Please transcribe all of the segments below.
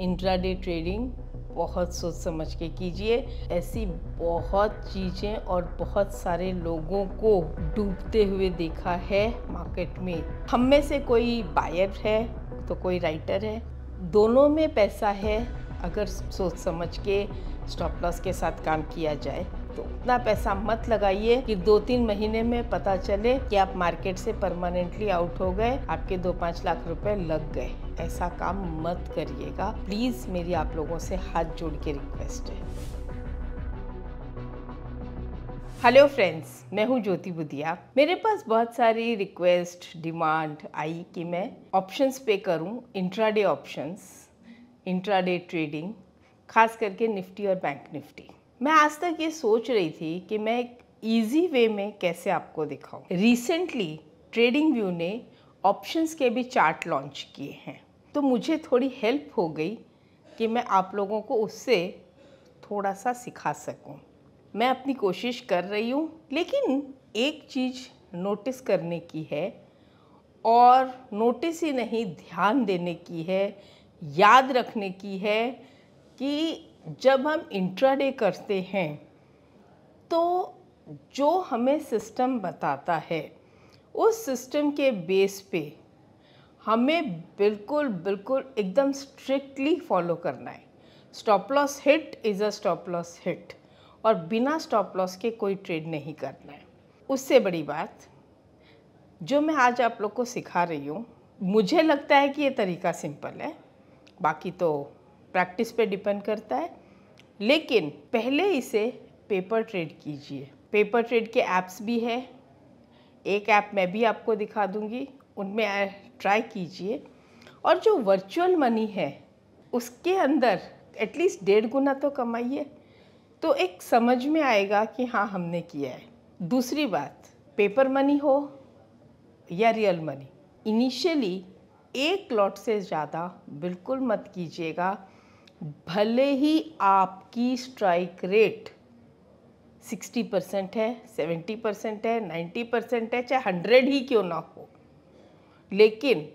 Intraday trading बहुत सोच समझ के कीजिए ऐसी बहुत चीज़ें और बहुत सारे लोगों को डूबते हुए देखा है मार्केट में हम में से कोई बायर है तो कोई राइटर है दोनों में पैसा है अगर सोच समझ के स्टॉप लॉस के साथ काम किया जाए सकते तो। इतना पैसा मत लगाइए कि दो तीन महीने में पता चले कि आप मार्केट से परमानेंटली आउट हो गए आपके दो पाँच लाख रुपए लग गए ऐसा काम मत करिएगा प्लीज़ मेरी आप लोगों से हाथ जोड़ के रिक्वेस्ट है हेलो फ्रेंड्स मैं हूं ज्योति बुदिया मेरे पास बहुत सारी रिक्वेस्ट डिमांड आई कि मैं ऑप्शंस पे करूं इंट्राडे ऑप्शंस इंट्राडे ट्रेडिंग खास करके निफ्टी और बैंक निफ्टी मैं आज तक ये सोच रही थी कि मैं एक ईजी वे में कैसे आपको दिखाऊं। रिसेंटली ट्रेडिंग व्यू ने ऑप्शंस के भी चार्ट लॉन्च किए हैं तो मुझे थोड़ी हेल्प हो गई कि मैं आप लोगों को उससे थोड़ा सा सिखा सकूं। मैं अपनी कोशिश कर रही हूँ लेकिन एक चीज़ नोटिस करने की है और नोटिस ही नहीं ध्यान देने की है याद रखने की है कि जब हम इंट्राडे करते हैं तो जो हमें सिस्टम बताता है उस सिस्टम के बेस पे हमें बिल्कुल बिल्कुल एकदम स्ट्रिक्टली फॉलो करना है stop loss hit is a stop loss hit और बिना स्टॉप लॉस के कोई ट्रेड नहीं करना है उससे बड़ी बात जो मैं आज आप लोग को सिखा रही हूँ मुझे लगता है कि ये तरीका सिंपल है बाकी तो प्रैक्टिस पे डिपेंड करता है लेकिन पहले इसे पेपर ट्रेड कीजिए पेपर ट्रेड के ऐप्स भी है एक ऐप मैं भी आपको दिखा दूंगी उनमें ट्राई कीजिए और जो वर्चुअल मनी है उसके अंदर एटलीस्ट डेढ़ गुना तो कमाइए तो एक समझ में आएगा कि हाँ हमने किया है दूसरी बात पेपर मनी हो या रियल मनी इनिशियली एक लॉट से ज़्यादा बिल्कुल मत कीजिएगा भले ही आपकी स्ट्राइक रेट 60 परसेंट है 70 परसेंट है 90 परसेंट है चाहे 100 ही क्यों ना हो लेकिन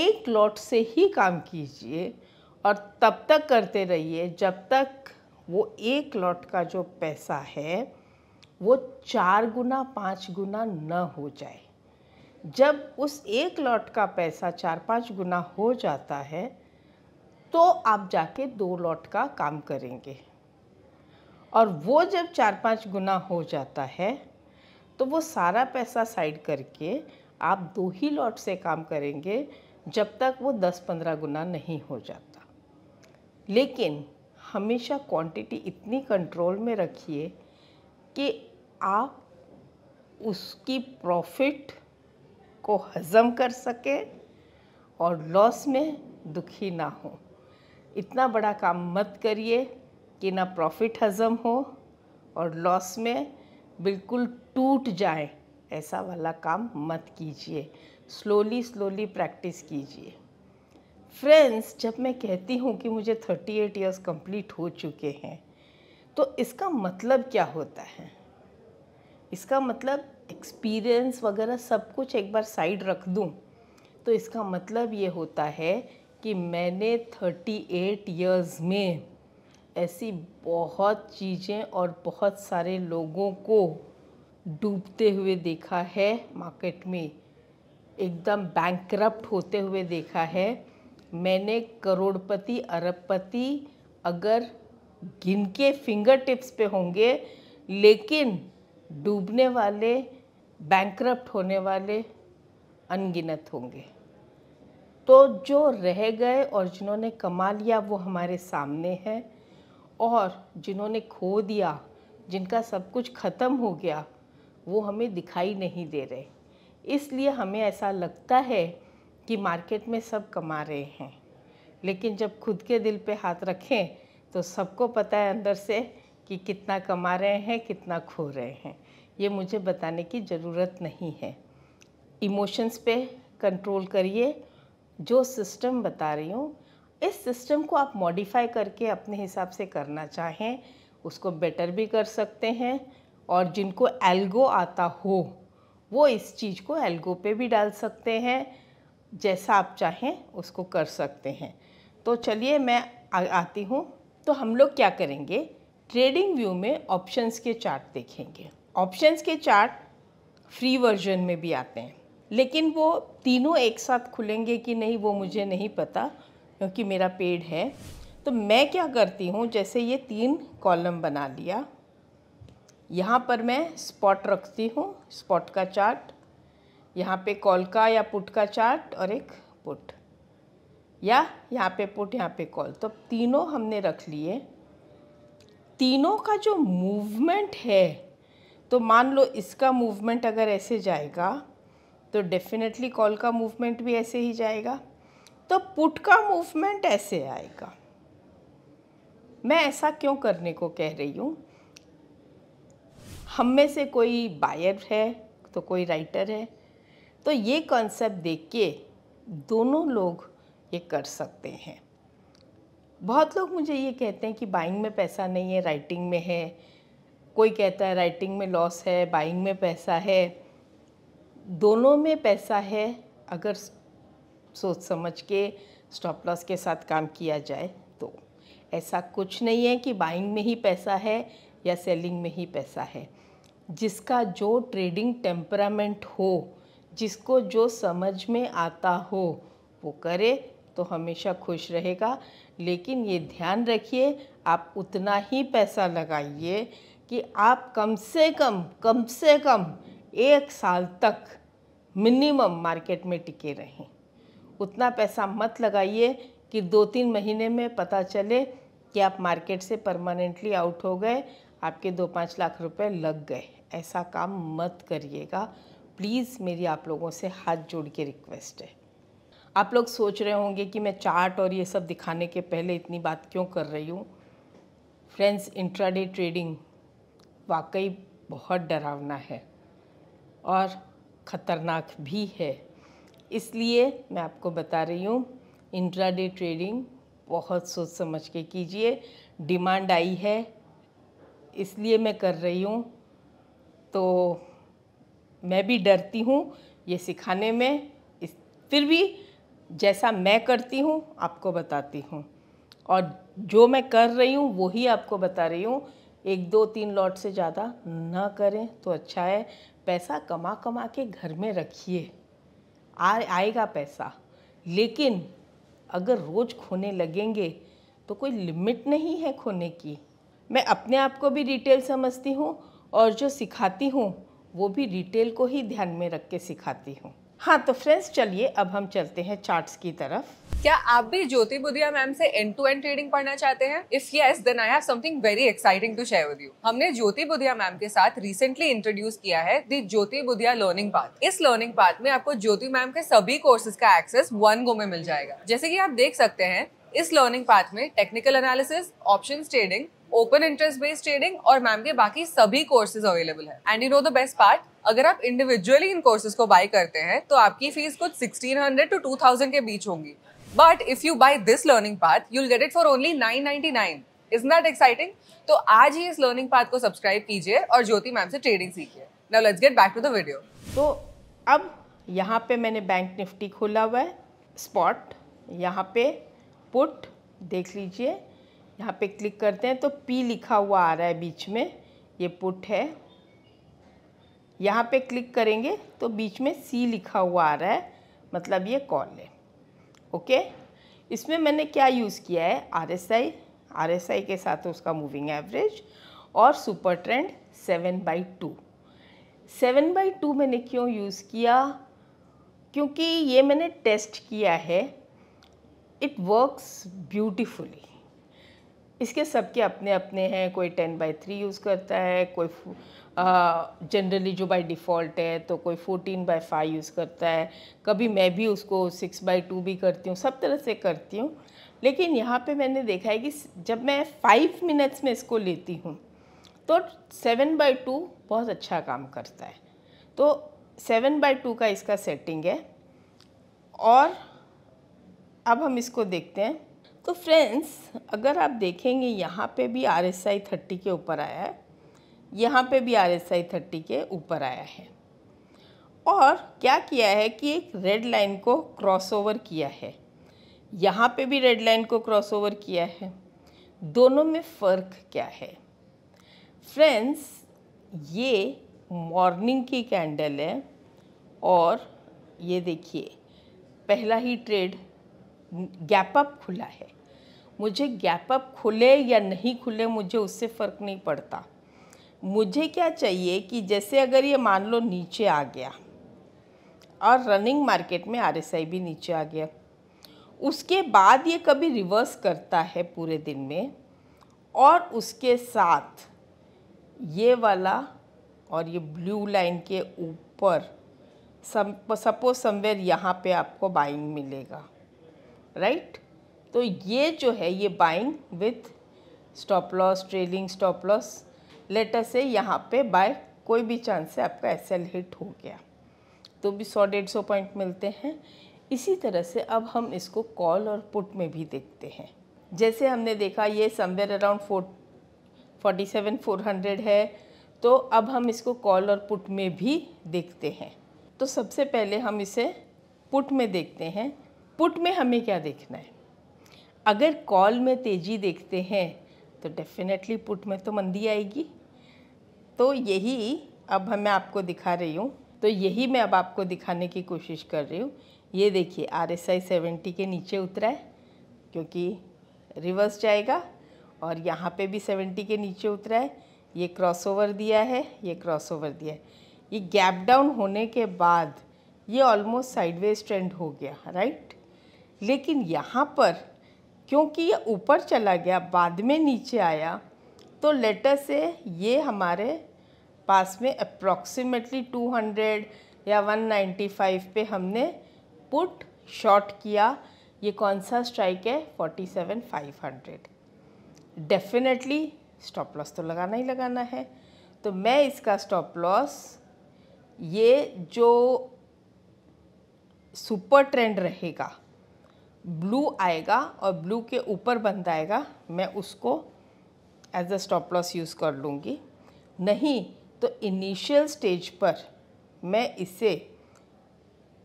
एक लॉट से ही काम कीजिए और तब तक करते रहिए जब तक वो एक लॉट का जो पैसा है वो चार गुना पाँच गुना न हो जाए जब उस एक लॉट का पैसा चार पाँच गुना हो जाता है तो आप जाके दो लॉट का काम करेंगे और वो जब चार पाँच गुना हो जाता है तो वो सारा पैसा साइड करके आप दो ही लॉट से काम करेंगे जब तक वो दस पंद्रह गुना नहीं हो जाता लेकिन हमेशा क्वांटिटी इतनी कंट्रोल में रखिए कि आप उसकी प्रॉफिट को हज़म कर सकें और लॉस में दुखी ना हो इतना बड़ा काम मत करिए कि ना प्रॉफिट हज़म हो और लॉस में बिल्कुल टूट जाए ऐसा वाला काम मत कीजिए स्लोली स्लोली प्रैक्टिस कीजिए फ्रेंड्स जब मैं कहती हूँ कि मुझे 38 एट ईयर्स कंप्लीट हो चुके हैं तो इसका मतलब क्या होता है इसका मतलब एक्सपीरियंस वगैरह सब कुछ एक बार साइड रख दूँ तो इसका मतलब ये होता है कि मैंने थर्टी एट ईयर्स में ऐसी बहुत चीज़ें और बहुत सारे लोगों को डूबते हुए देखा है मार्केट में एकदम बैंक्रप्ट होते हुए देखा है मैंने करोड़पति अरबपति अगर गिन के फिंगर टिप्स पे होंगे लेकिन डूबने वाले बैंक्रप्ट होने वाले अनगिनत होंगे तो जो रह गए और जिन्होंने कमा लिया वो हमारे सामने है और जिन्होंने खो दिया जिनका सब कुछ ख़त्म हो गया वो हमें दिखाई नहीं दे रहे इसलिए हमें ऐसा लगता है कि मार्केट में सब कमा रहे हैं लेकिन जब खुद के दिल पे हाथ रखें तो सबको पता है अंदर से कि कितना कमा रहे हैं कितना खो रहे हैं ये मुझे बताने की ज़रूरत नहीं है इमोशंस पे कंट्रोल करिए जो सिस्टम बता रही हूँ इस सिस्टम को आप मॉडिफाई करके अपने हिसाब से करना चाहें उसको बेटर भी कर सकते हैं और जिनको एल्गो आता हो वो इस चीज़ को एल्गो पे भी डाल सकते हैं जैसा आप चाहें उसको कर सकते हैं तो चलिए मैं आ, आती हूँ तो हम लोग क्या करेंगे ट्रेडिंग व्यू में ऑप्शंस के चार्ट देखेंगे ऑप्शंस के चार्ट फ्री वर्जन में भी आते हैं लेकिन वो तीनों एक साथ खुलेंगे कि नहीं वो मुझे नहीं पता क्योंकि मेरा पेड़ है तो मैं क्या करती हूँ जैसे ये तीन कॉलम बना लिया यहाँ पर मैं स्पॉट रखती हूँ स्पॉट का चार्ट यहाँ पे कॉल का या पुट का चार्ट और एक पुट या यहाँ पे पुट यहाँ पे कॉल तो तीनों हमने रख लिए तीनों का जो मूवमेंट है तो मान लो इसका मूवमेंट अगर ऐसे जाएगा तो डेफिनेटली कॉल का मूवमेंट भी ऐसे ही जाएगा तो पुट का मूवमेंट ऐसे आएगा मैं ऐसा क्यों करने को कह रही हूँ हम में से कोई बायर है तो कोई राइटर है तो ये कॉन्सेप्ट देख के दोनों लोग ये कर सकते हैं बहुत लोग मुझे ये कहते हैं कि बाइंग में पैसा नहीं है राइटिंग में है कोई कहता है राइटिंग में लॉस है बाइंग में पैसा है दोनों में पैसा है अगर सोच समझ के स्टॉप लॉस के साथ काम किया जाए तो ऐसा कुछ नहीं है कि बाइंग में ही पैसा है या सेलिंग में ही पैसा है जिसका जो ट्रेडिंग टेम्परामेंट हो जिसको जो समझ में आता हो वो करे तो हमेशा खुश रहेगा लेकिन ये ध्यान रखिए आप उतना ही पैसा लगाइए कि आप कम से कम कम से कम एक साल तक मिनिमम मार्केट में टिके रहें उतना पैसा मत लगाइए कि दो तीन महीने में पता चले कि आप मार्केट से परमानेंटली आउट हो गए आपके दो पाँच लाख रुपए लग गए ऐसा काम मत करिएगा प्लीज़ मेरी आप लोगों से हाथ जोड़ के रिक्वेस्ट है आप लोग सोच रहे होंगे कि मैं चार्ट और ये सब दिखाने के पहले इतनी बात क्यों कर रही हूँ फ्रेंड्स इंट्राडे ट्रेडिंग वाकई बहुत डरावना है और ख़तरनाक भी है इसलिए मैं आपको बता रही हूँ इंट्राडे ट्रेडिंग बहुत सोच समझ के कीजिए डिमांड आई है इसलिए मैं कर रही हूँ तो मैं भी डरती हूँ ये सिखाने में इस फिर भी जैसा मैं करती हूँ आपको बताती हूँ और जो मैं कर रही हूँ वही आपको बता रही हूँ एक दो तीन लॉट से ज़्यादा ना करें तो अच्छा है पैसा कमा कमा के घर में रखिए आ आएगा पैसा लेकिन अगर रोज़ खोने लगेंगे तो कोई लिमिट नहीं है खोने की मैं अपने आप को भी रिटेल समझती हूँ और जो सिखाती हूँ वो भी रिटेल को ही ध्यान में रख के सिखाती हूँ हाँ तो फ्रेंड्स चलिए अब हम चलते हैं चार्ट्स की तरफ क्या आप भी ज्योति बुधिया मैम से एंड टू एंड ट्रेडिंग पढ़ना चाहते हैं if yes then I have something very exciting to share with you हमने ज्योति बुधिया मैम के साथ रिसेंटली इंट्रोड्यूस किया है the Jyoti Budhia learning path इस लर्निंग पाथ में आपको ज्योति मैम के सभी कोर्सेज का एक्सेस वन गो में मिल जाएगा जैसे की आप देख सकते हैं इस लर्निंग पाथ में technical analysis option trading open interest based trading और मैम के बाकी सभी कोर्सेज अवेलेबल है and you know the best part अगर आप इंडिविजुअली इन कोर्सेज को बाय करते हैं तो आपकी फीस कुछ 1600 टू 2000 के बीच होंगी but if you buy this learning path will get it for only 999 is that exciting तो आज ही इस लर्निंग पाथ को सब्सक्राइब कीजिए और ज्योति मैम से ट्रेडिंग सीखिए now let's get back to the video तो अब यहाँ पे मैंने बैंक निफ्टी खोला हुआ है स्पॉट यहाँ पे पुट देख लीजिए यहाँ पे क्लिक करते हैं तो पी लिखा हुआ आ रहा है बीच में ये पुट है यहाँ पे क्लिक करेंगे तो बीच में सी लिखा हुआ आ रहा है मतलब ये कॉल है ओके इसमें मैंने क्या यूज़ किया है R S I R S I के साथ उसका मूविंग एवरेज और super trend seven by two seven by two मैंने क्यों यूज़ किया क्योंकि ये मैंने टेस्ट किया है इट वर्क्स ब्यूटिफुली इसके सबके अपने अपने हैं कोई टेन बाई थ्री यूज़ करता है कोई जनरली जो बाय डिफ़ॉल्ट है तो कोई फोर्टीन बाई फाइव यूज़ करता है कभी मैं भी उसको सिक्स बाई टू भी करती हूँ सब तरह से करती हूँ लेकिन यहाँ पे मैंने देखा है कि जब मैं फाइव मिनट्स में इसको लेती हूँ तो सेवन बाई टू बहुत अच्छा काम करता है तो सेवन बाई टू का इसका सेटिंग है और अब हम इसको देखते हैं तो फ्रेंड्स अगर आप देखेंगे यहाँ पे भी आर एस आई थर्टी के ऊपर आया है यहाँ पे भी आर एस आई थर्टी के ऊपर आया है और क्या किया है कि एक रेड लाइन को क्रॉसओवर किया है यहाँ पे भी रेड लाइन को क्रॉसओवर किया है दोनों में फ़र्क क्या है फ्रेंड्स ये मॉर्निंग की कैंडल है और ये देखिए पहला ही ट्रेड गैप अप खुला है मुझे गैप अप खुले या नहीं खुले मुझे उससे फ़र्क नहीं पड़ता मुझे क्या चाहिए कि जैसे अगर ये मान लो नीचे आ गया और रनिंग मार्केट में आर भी नीचे आ गया उसके बाद ये कभी रिवर्स करता है पूरे दिन में और उसके साथ ये वाला और ये ब्लू लाइन के ऊपर सपोज समवेयर यहाँ पे आपको बाइंग मिलेगा राइट right? तो ये जो है ये buying with stop loss trailing stop loss later से यहाँ पे बाय कोई भी चांस से आपका एस हिट हो गया तो भी सौ डेढ़ सौ पॉइंट मिलते हैं इसी तरह से अब हम इसको कॉल और पुट में भी देखते हैं जैसे हमने देखा ये somewhere around four forty seven four hundred है तो अब हम इसको कॉल और पुट में भी देखते हैं तो सबसे पहले हम इसे पुट में देखते हैं पुट में हमें क्या देखना है अगर कॉल में तेज़ी देखते हैं तो डेफिनेटली पुट में तो मंदी आएगी तो यही अब मैं आपको दिखा रही हूँ तो यही मैं अब आपको दिखाने की कोशिश कर रही हूँ ये देखिए आर एस आई सेवेंटी के नीचे उतरा है क्योंकि रिवर्स जाएगा और यहाँ पे भी सेवेंटी के नीचे उतरा है ये क्रॉसओवर दिया है ये क्रॉसओवर दिया है ये गैप डाउन होने के बाद ये ऑलमोस्ट साइडवेज ट्रेंड हो गया राइट लेकिन यहाँ पर क्योंकि ये ऊपर चला गया बाद में नीचे आया तो लेटर से ये हमारे पास में अप्रॉक्सीमेटली 200 या 195 पे हमने पुट शॉर्ट किया ये कौन सा स्ट्राइक है 47500 डेफिनेटली स्टॉप लॉस तो लगाना ही लगाना है तो मैं इसका स्टॉप लॉस ये जो सुपर ट्रेंड रहेगा ब्लू आएगा और ब्लू के ऊपर बंद आएगा मैं उसको as a stop loss use कर लूँगी नहीं तो इनिशियल स्टेज पर मैं इसे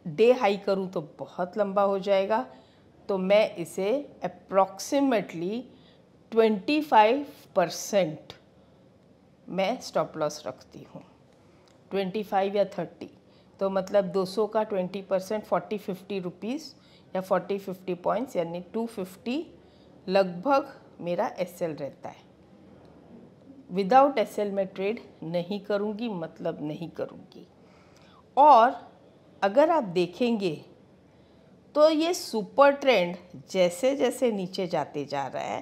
डे हाई करूँ तो बहुत लंबा हो जाएगा तो मैं इसे अप्रॉक्सीमेटली 25 परसेंट मैं स्टॉप लॉस रखती हूँ 25 या 30 तो मतलब 200 का 20 परसेंट फोर्टी फिफ्टी रुपीज़ या 40-50 पॉइंट्स यानी 250 लगभग मेरा एस रहता है विदाउट एल मैं ट्रेड नहीं करूँगी मतलब नहीं करूँगी और अगर आप देखेंगे तो ये सुपर ट्रेंड जैसे जैसे नीचे जाते जा रहा है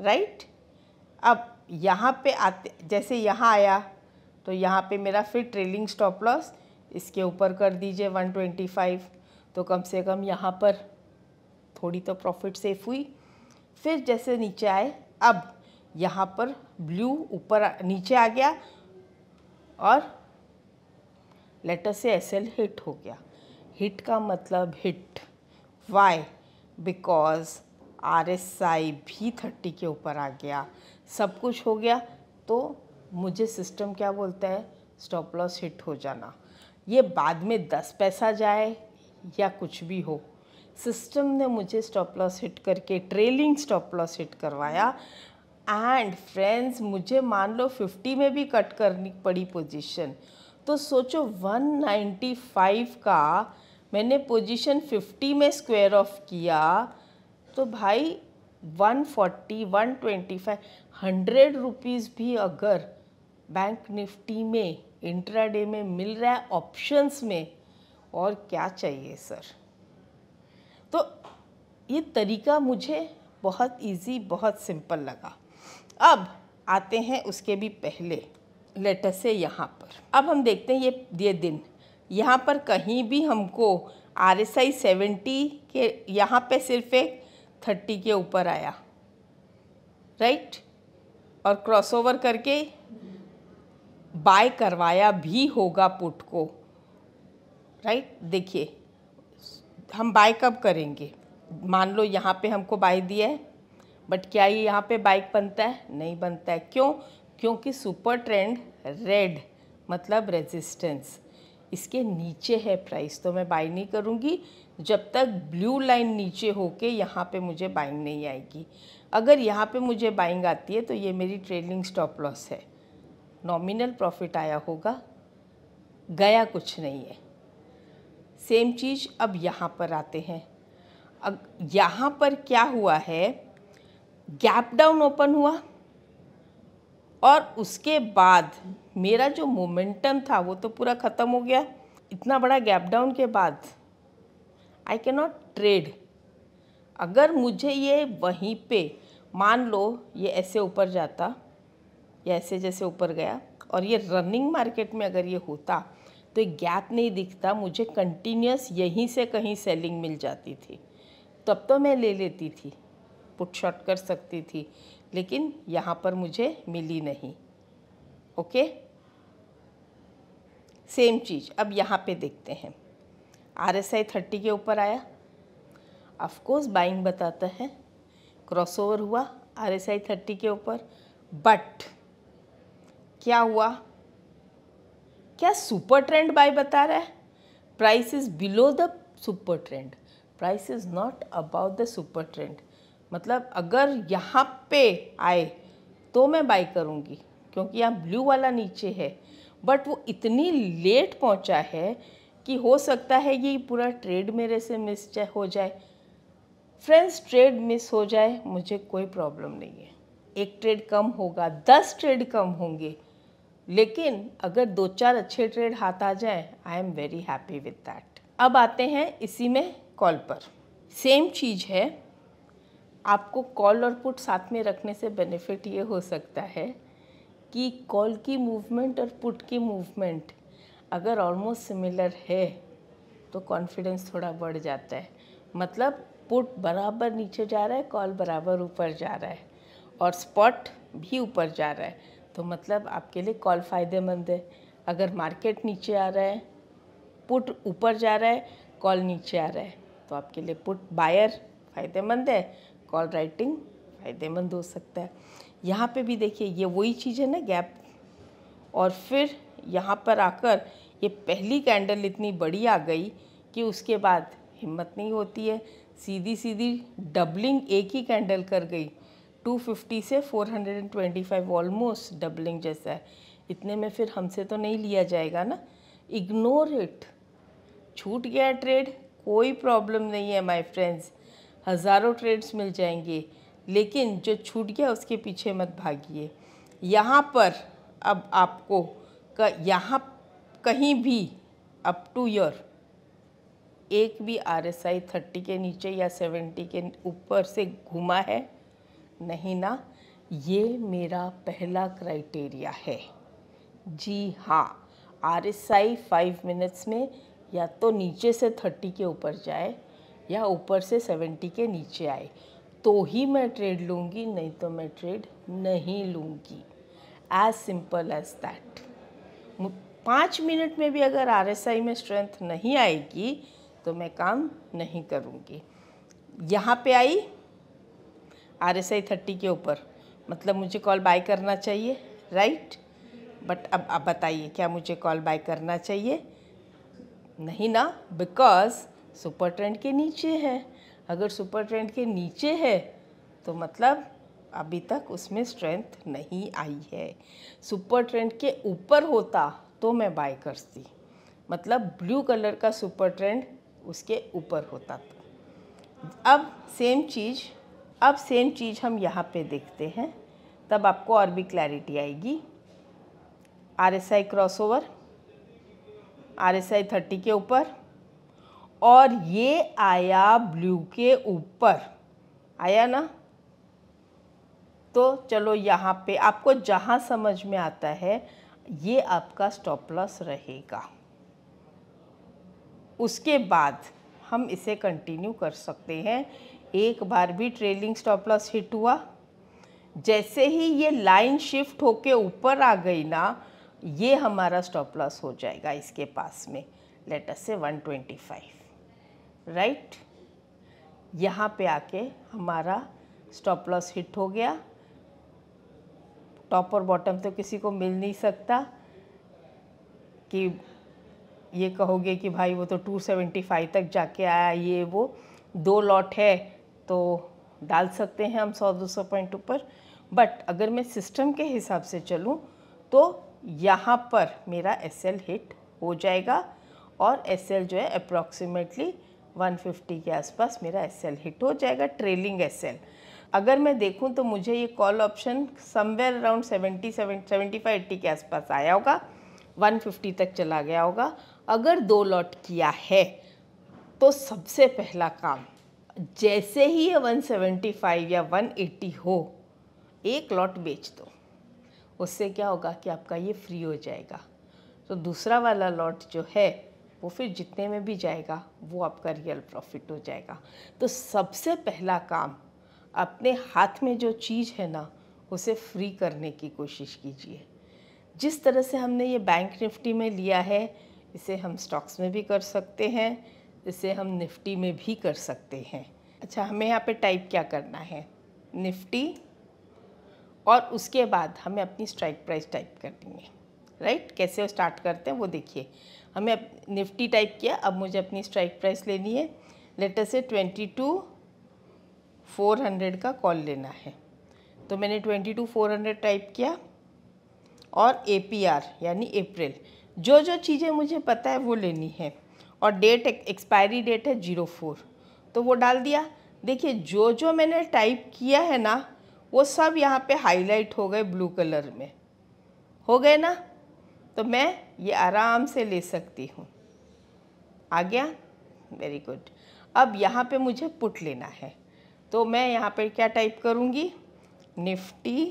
राइट अब यहाँ पे आते जैसे यहाँ आया तो यहाँ पे मेरा फिर ट्रेलिंग स्टॉप लॉस इसके ऊपर कर दीजिए तो कम से कम यहाँ पर थोड़ी तो प्रॉफिट सेफ हुई फिर जैसे नीचे आए अब यहाँ पर ब्लू ऊपर नीचे आ गया और लेटर से एस एल हिट हो गया हिट का मतलब hit why because R S I भी थर्टी के ऊपर आ गया सब कुछ हो गया तो मुझे सिस्टम क्या बोलता है स्टॉप लॉस हिट हो जाना ये बाद में दस पैसा जाए या कुछ भी हो सिस्टम ने मुझे स्टॉप लॉस हिट करके ट्रेलिंग स्टॉप लॉस हिट करवाया एंड फ्रेंड्स मुझे मान लो 50 में भी कट करनी पड़ी पोजीशन तो सोचो 195 का मैंने पोजीशन 50 में स्क्वायर ऑफ किया तो भाई 140, 125, 100 रुपीज़ भी अगर बैंक निफ्टी में इंट्राडे में मिल रहा है ऑप्शंस में और क्या चाहिए सर तो ये तरीका मुझे बहुत इजी बहुत सिंपल लगा अब आते हैं उसके भी पहले लेटर से यहाँ पर अब हम देखते हैं ये ये दिन यहाँ पर कहीं भी हमको आर एस आई सेवेंटी के यहाँ पे सिर्फ एक थर्टी के ऊपर आया राइट और क्रॉसओवर करके बाय करवाया भी होगा पुट को राइट देखिए हम बाय कब करेंगे मान लो यहाँ पे हमको बाय दिया है बट क्या ये यहाँ पे बाइक बनता है नहीं बनता है क्यों क्योंकि सुपर ट्रेंड रेड मतलब रेजिस्टेंस इसके नीचे है प्राइस तो मैं बाई नहीं करूँगी जब तक ब्लू लाइन नीचे होके यहाँ पे मुझे बाइंग नहीं आएगी अगर यहाँ पे मुझे बाइंग आती है तो ये मेरी ट्रेलिंग स्टॉप लॉस है नॉमिनल प्रॉफिट आया होगा गया कुछ नहीं है सेम चीज़ अब यहाँ पर आते हैं अब यहाँ पर क्या हुआ है गैप डाउन ओपन हुआ और उसके बाद मेरा जो मोमेंटम था वो तो पूरा ख़त्म हो गया इतना बड़ा गैप डाउन के बाद आई के नॉट ट्रेड अगर मुझे ये वहीं पे मान लो ये ऐसे ऊपर जाता या ऐसे जैसे ऊपर गया और ये रनिंग मार्केट में अगर ये होता तो गैप नहीं दिखता मुझे कंटिन्यूस यहीं से कहीं सेलिंग मिल जाती थी तब तो मैं ले लेती थी पुट शॉट कर सकती थी लेकिन यहाँ पर मुझे मिली नहीं ओके सेम चीज़ अब यहाँ पे देखते हैं आर एस आई थर्टी के ऊपर आया अफकोर्स बाइंग बताता है क्रॉसओवर हुआ आर एस आई थर्टी के ऊपर बट क्या हुआ क्या सुपर ट्रेंड बाय बता रहा है price is below the super trend price is not about the super trend मतलब अगर यहाँ पे आए तो मैं बाई करूँगी क्योंकि यहाँ ब्लू वाला नीचे है बट वो इतनी लेट पहुँचा है कि हो सकता है ये पूरा ट्रेड मेरे से मिस हो जाए फ्रेंड्स ट्रेड मिस हो जाए मुझे कोई प्रॉब्लम नहीं है एक ट्रेड कम होगा दस ट्रेड कम होंगे लेकिन अगर दो चार अच्छे ट्रेड हाथ आ जाए I am very happy with that अब आते हैं इसी में कॉल पर सेम चीज़ है आपको कॉल और पुट साथ में रखने से बेनिफिट ये हो सकता है कि कॉल की मूवमेंट और पुट की मूवमेंट अगर ऑलमोस्ट सिमिलर है तो कॉन्फिडेंस थोड़ा बढ़ जाता है मतलब पुट बराबर नीचे जा रहा है कॉल बराबर ऊपर जा रहा है और स्पॉट भी ऊपर जा रहा है तो मतलब आपके लिए कॉल फ़ायदेमंद है अगर मार्केट नीचे आ रहा है पुट ऊपर जा रहा है कॉल नीचे आ रहा है तो आपके लिए पुट बायर फ़ायदेमंद है कॉल राइटिंग फ़ायदेमंद हो सकता है यहाँ पे भी देखिए ये वही चीज़ है ना गैप और फिर यहाँ पर आकर ये पहली कैंडल इतनी बड़ी आ गई कि उसके बाद हिम्मत नहीं होती है सीधी सीधी डबलिंग एक ही कैंडल कर गई 250 से 425 ऑलमोस्ट डबलिंग जैसा है इतने में फिर हमसे तो नहीं लिया जाएगा ना इग्नोर इट छूट गया ट्रेड कोई प्रॉब्लम नहीं है माय फ्रेंड्स हज़ारों ट्रेड्स मिल जाएंगे लेकिन जो छूट गया उसके पीछे मत भागिए यहाँ पर अब आपको यहाँ कहीं भी अप टू योर एक भी आर एस आई थर्टी के नीचे या सेवेंटी के ऊपर से घुमा है नहीं ना ये मेरा पहला क्राइटेरिया है जी हाँ R S I five minutes में या तो नीचे से थर्टी के ऊपर जाए या ऊपर से सेवेंटी के नीचे आए तो ही मैं ट्रेड लूँगी नहीं तो मैं ट्रेड नहीं लूँगी एज सिंपल एज दैट पाँच मिनट में भी अगर आर एस आई में स्ट्रेंथ नहीं आएगी तो मैं काम नहीं करूँगी यहाँ पे आई आर एस आई थर्टी के ऊपर मतलब मुझे कॉल बाय करना चाहिए राइट बट अब आप बताइए क्या मुझे कॉल बाय करना चाहिए नहीं ना बिकॉज सुपर ट्रेंड के नीचे है अगर सुपर ट्रेंड के नीचे है तो मतलब अभी तक उसमें स्ट्रेंथ नहीं आई है सुपर ट्रेंड के ऊपर होता तो मैं बाय करती मतलब ब्लू कलर का सुपर ट्रेंड उसके ऊपर होता था अब सेम चीज़ अब सेम चीज़ हम यहाँ पे देखते हैं तब आपको और भी क्लैरिटी आएगी R S I cross over R S I thirty के ऊपर और ये आया ब्लू के ऊपर आया ना तो चलो यहाँ पे आपको जहाँ समझ में आता है ये आपका स्टॉप लॉस रहेगा उसके बाद हम इसे कंटिन्यू कर सकते हैं एक बार भी ट्रेलिंग स्टॉप लॉस हिट हुआ जैसे ही ये लाइन शिफ्ट होके ऊपर आ गई ना ये हमारा स्टॉप लॉस हो जाएगा इसके पास में लेटर से 125 राइट यहाँ पे आके हमारा स्टॉप लॉस हिट हो गया टॉप और बॉटम तो किसी को मिल नहीं सकता कि ये कहोगे कि भाई वो तो 275 तक जाके आया ये वो दो लॉट है तो डाल सकते हैं हम सौ दो सौ पॉइंट ऊपर बट अगर मैं सिस्टम के हिसाब से चलूँ तो यहाँ पर मेरा एस एल हिट हो जाएगा और एस एल जो है अप्रॉक्सीमेटली 150 के आसपास मेरा एस एल हिट हो जाएगा ट्रेलिंग एस एल अगर मैं देखूं तो मुझे ये call option somewhere around seven seventy five eighty के आसपास आया होगा 150 तक चला गया होगा अगर दो लॉट किया है तो सबसे पहला काम जैसे ही ये 175 या 180 हो एक लॉट बेच दो उससे क्या होगा कि आपका ये फ्री हो जाएगा तो दूसरा वाला लॉट जो है वो फिर जितने में भी जाएगा वो आपका रियल प्रॉफिट हो जाएगा तो सबसे पहला काम अपने हाथ में जो चीज़ है ना उसे फ्री करने की कोशिश कीजिए जिस तरह से हमने ये बैंक निफ्टी में लिया है इसे हम स्टॉक्स में भी कर सकते हैं इसे हम निफ्टी में भी कर सकते हैं अच्छा हमें यहाँ पे टाइप क्या करना है निफ्टी और उसके बाद हमें अपनी स्ट्राइक प्राइस टाइप करनी है राइट कैसे स्टार्ट करते हैं वो देखिए हमें निफ्टी टाइप किया अब मुझे अपनी स्ट्राइक प्राइस लेनी है लेटर से ट्वेंटी टू फोर हंड्रेड का कॉल लेना है तो मैंने twenty two four hundred type किया और ए पी आर यानी अप्रैल जो जो चीज़ें मुझे पता है वो लेनी है और डेट एक्सपायरी डेट है ज़ीरो फोर तो वो डाल दिया देखिए जो जो मैंने टाइप किया है ना वो सब यहाँ पे हाईलाइट हो गए ब्लू कलर में हो गए ना तो मैं ये आराम से ले सकती हूँ आ गया वेरी गुड अब यहाँ पे मुझे पुट लेना है तो मैं यहाँ पे क्या टाइप करूँगी Nifty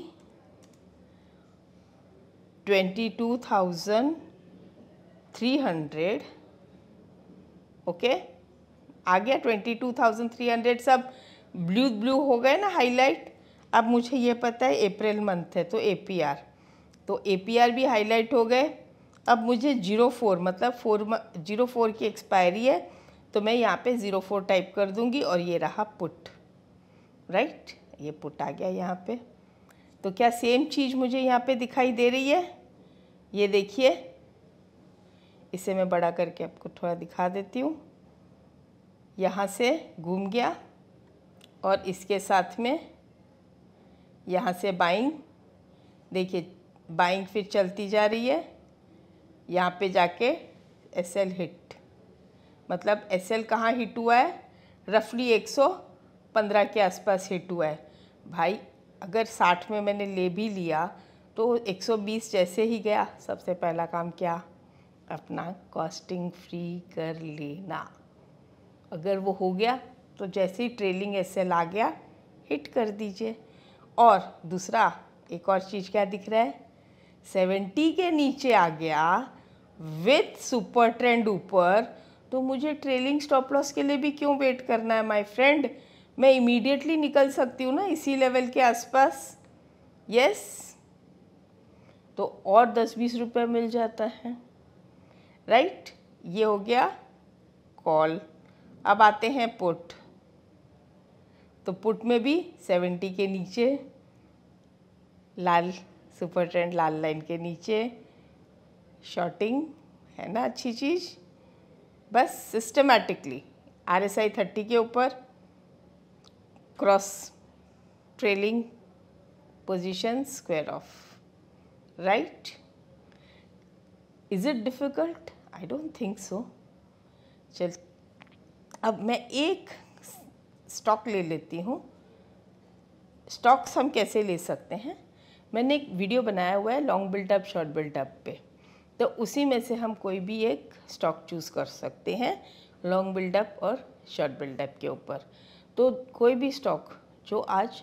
twenty two thousand three hundred okay आ गया twenty two thousand three hundred सब ब्लू ब्लू हो गए ना हाईलाइट अब मुझे ये पता है अप्रैल मंथ है तो ए पी आर तो ए पी आर भी हाईलाइट हो गए अब मुझे जीरो फोर मतलब फोर जीरो फोर की एक्सपायरी है तो मैं यहाँ पे ज़ीरो फोर टाइप कर दूँगी और ये रहा पुट राइट ये पुट आ गया यहाँ पे तो क्या सेम चीज़ मुझे यहाँ पे दिखाई दे रही है ये देखिए इसे मैं बड़ा करके आपको थोड़ा दिखा देती हूँ यहाँ से घूम गया और इसके साथ में यहाँ से बाइंग देखिए बाइंग फिर चलती जा रही है यहाँ पे जाके एस एल हिट मतलब एस एल कहाँ हिट हुआ है रफली एक सौ पंद्रह के आसपास हिट हुआ है भाई अगर साठ में मैंने ले भी लिया तो एक सौ बीस जैसे ही गया सबसे पहला काम क्या अपना कॉस्टिंग फ्री कर लेना अगर वो हो गया तो जैसे ही ट्रेलिंग एस आ गया हिट कर दीजिए और दूसरा एक और चीज़ क्या दिख रहा है सेवेंटी के नीचे आ गया विथ सुपर ट्रेंड ऊपर तो मुझे ट्रेलिंग स्टॉप लॉस के लिए भी क्यों वेट करना है माय फ्रेंड मैं इमीडिएटली निकल सकती हूँ ना इसी लेवल के आसपास यस yes? तो और दस बीस रुपये मिल जाता है राइट ये हो गया कॉल अब आते हैं पुट तो पुट में भी सेवेंटी के नीचे लाल सुपर ट्रेंड लाल लाइन के नीचे शॉर्टिंग है ना अच्छी चीज़ बस systematically R S I thirty के ऊपर cross trailing position square off right is it difficult I don't think so चल अब मैं एक स्टॉक ले लेती हूँ स्टॉक्स हम कैसे ले सकते हैं मैंने एक वीडियो बनाया हुआ है लॉन्ग बिल्डअप शॉर्ट बिल्डअप पे तो उसी में से हम कोई भी एक स्टॉक चूज़ कर सकते हैं लॉन्ग बिल्डअप और शॉर्ट बिल्डअप के ऊपर तो कोई भी स्टॉक जो आज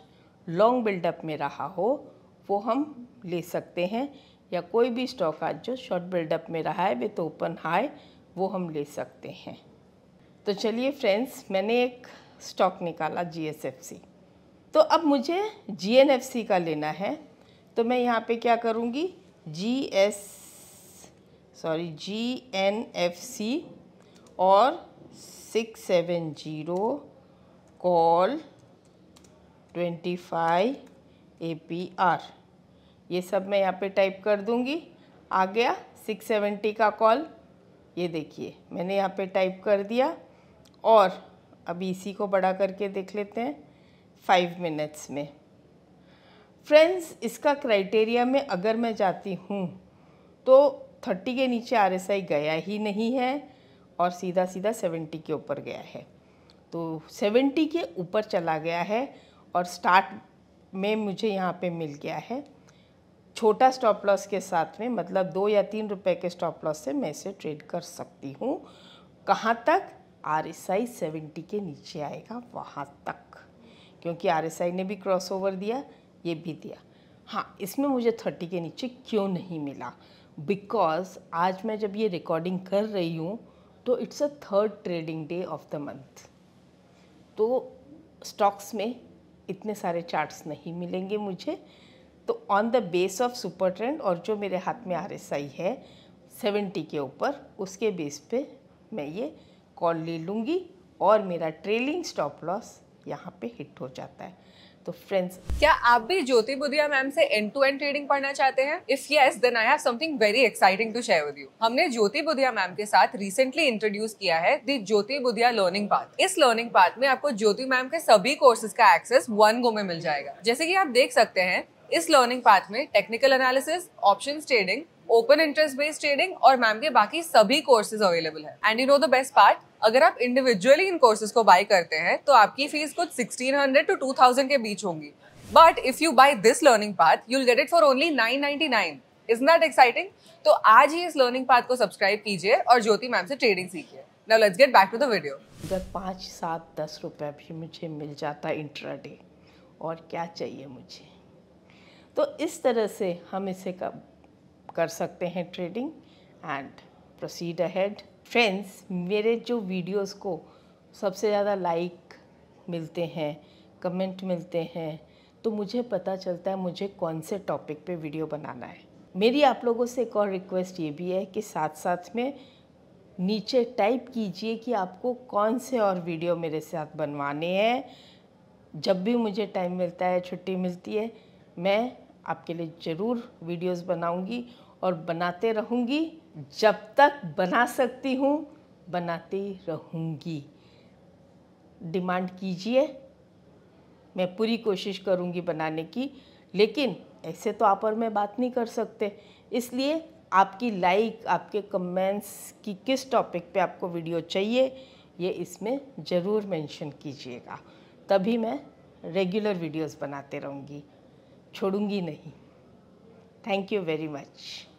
लॉन्ग बिल्डअप में रहा हो वो हम ले सकते हैं या कोई भी स्टॉक आज जो शॉर्ट बिल्डअप में रहा है विथ ओपन हाई वो हम ले सकते हैं तो चलिए फ्रेंड्स मैंने एक स्टॉक निकाला जी तो अब मुझे जी का लेना है तो मैं यहाँ पे क्या करूँगी G S sorry G N F C और six seven zero call twenty five A P R ये सब मैं यहाँ पे टाइप कर दूँगी आ गया 670 का कॉल ये देखिए मैंने यहाँ पे टाइप कर दिया और अभी इसी को बड़ा करके देख लेते हैं फाइव मिनट्स में फ्रेंड्स इसका क्राइटेरिया में अगर मैं जाती हूँ तो थर्टी के नीचे आर गया ही नहीं है और सीधा सीधा सेवेंटी के ऊपर गया है तो सेवेंटी के ऊपर चला गया है और स्टार्ट में मुझे यहाँ पे मिल गया है छोटा स्टॉप लॉस के साथ में मतलब दो या तीन रुपए के स्टॉप लॉस से मैं इसे ट्रेड कर सकती हूँ कहाँ तक आर एस आई सेवेंटी के नीचे आएगा वहाँ तक क्योंकि आर एस आई ने भी क्रॉस ओवर दिया ये भी दिया हाँ इसमें मुझे थर्टी के नीचे क्यों नहीं मिला बिकॉज आज मैं जब ये रिकॉर्डिंग कर रही हूँ तो it's a third trading day of the month तो स्टॉक्स में इतने सारे चार्ट्स नहीं मिलेंगे मुझे तो on the base of super trend और जो मेरे हाथ में आर है सेवेंटी के ऊपर उसके बेस पे मैं ये कॉल ले लूँगी और मेरा ट्रेलिंग स्टॉप लॉस यहाँ पे हिट हो जाता है तो फ्रेंड्स क्या आप भी ज्योति बुधिया मैम से एंड टू एंड ट्रेडिंग पढ़ना चाहते हैं if yes then I have something very exciting to share with you हमने ज्योति बुधिया मैम के साथ रिसेंटली इंट्रोड्यूस किया है the Jyoti Budhia learning path इस लर्निंग पाथ में आपको ज्योति मैम के सभी कोर्सेज का एक्सेस वन गो में मिल जाएगा जैसे कि आप देख सकते हैं इस लर्निंग पाथ में technical analysis option trading open interest based trading और मैम के बाकी सभी कोर्सेज अवेलेबल है and you know the best part अगर आप इंडिविजुअली इन कोर्सेज को बाय करते हैं तो आपकी फीस कुछ 1600 टू 2000 के बीच होंगी but if you buy this learning path you'll get it for only 999 is that exciting तो आज ही इस लर्निंग पाथ को सब्सक्राइब कीजिए और ज्योति मैम से ट्रेडिंग सीखिए now let's get back to the video अगर पाँच सात दस रुपये भी मुझे मिल जाता इंट्राडे और क्या चाहिए मुझे तो इस तरह से हम इसे कब कर सकते हैं trading and proceed ahead friends मेरे जो वीडियोस को सबसे ज़्यादा लाइक मिलते हैं कमेंट मिलते हैं तो मुझे पता चलता है मुझे कौन से टॉपिक पे वीडियो बनाना है मेरी आप लोगों से एक और रिक्वेस्ट ये भी है कि साथ साथ में नीचे टाइप कीजिए कि आपको कौन से और वीडियो मेरे साथ बनवाने हैं जब भी मुझे टाइम मिलता है छुट्टी मिलती है मैं आपके लिए ज़रूर वीडियोस बनाऊंगी और बनाते रहूंगी जब तक बना सकती हूँ बनाती रहूंगी डिमांड कीजिए मैं पूरी कोशिश करूँगी बनाने की लेकिन ऐसे तो आप और मैं बात नहीं कर सकते इसलिए आपकी लाइक आपके कमेंट्स की किस टॉपिक पे आपको वीडियो चाहिए ये इसमें ज़रूर मेंशन कीजिएगा तभी मैं रेगुलर वीडियोस बनाते रहूँगी छोड़ूंगी नहीं थैंक यू वेरी मच